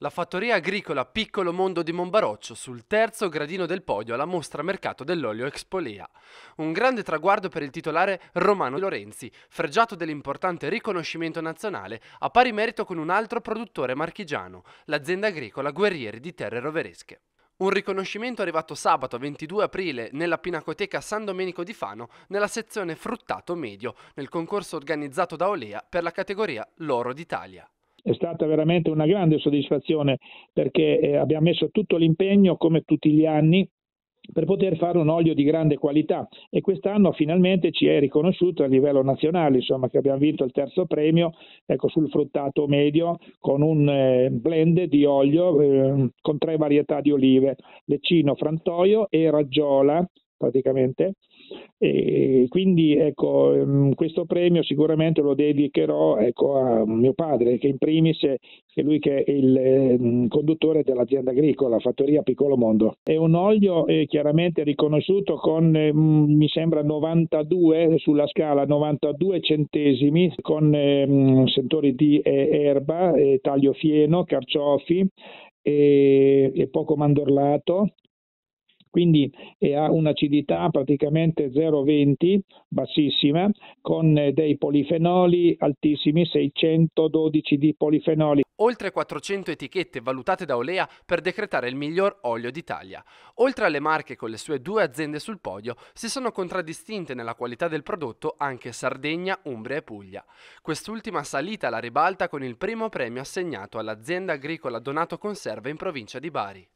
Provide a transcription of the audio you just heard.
La fattoria agricola Piccolo Mondo di Monbaroccio sul terzo gradino del podio alla mostra mercato dell'olio Expolea. Un grande traguardo per il titolare Romano Lorenzi, fregiato dell'importante riconoscimento nazionale a pari merito con un altro produttore marchigiano, l'azienda agricola Guerrieri di Terre Roveresche. Un riconoscimento arrivato sabato 22 aprile nella Pinacoteca San Domenico di Fano nella sezione Fruttato Medio, nel concorso organizzato da Olea per la categoria L'Oro d'Italia è stata veramente una grande soddisfazione perché eh, abbiamo messo tutto l'impegno come tutti gli anni per poter fare un olio di grande qualità e quest'anno finalmente ci è riconosciuto a livello nazionale, insomma che abbiamo vinto il terzo premio ecco, sul fruttato medio con un eh, blend di olio eh, con tre varietà di olive, Leccino, Frantoio e Raggiola praticamente. E quindi ecco, ehm, questo premio sicuramente lo dedicherò ecco, a mio padre, che in primis è lui che è il ehm, conduttore dell'azienda agricola, Fattoria Piccolo Mondo. È un olio eh, chiaramente riconosciuto con, eh, mi sembra, 92 eh, sulla scala, 92 centesimi, con eh, sentori di eh, erba, eh, taglio fieno, carciofi e poco mandorlato quindi eh, ha un'acidità praticamente 0,20, bassissima, con eh, dei polifenoli altissimi, 612 di polifenoli. Oltre 400 etichette valutate da Olea per decretare il miglior olio d'Italia. Oltre alle marche con le sue due aziende sul podio, si sono contraddistinte nella qualità del prodotto anche Sardegna, Umbria e Puglia. Quest'ultima salita alla ribalta con il primo premio assegnato all'azienda agricola Donato Conserve in provincia di Bari.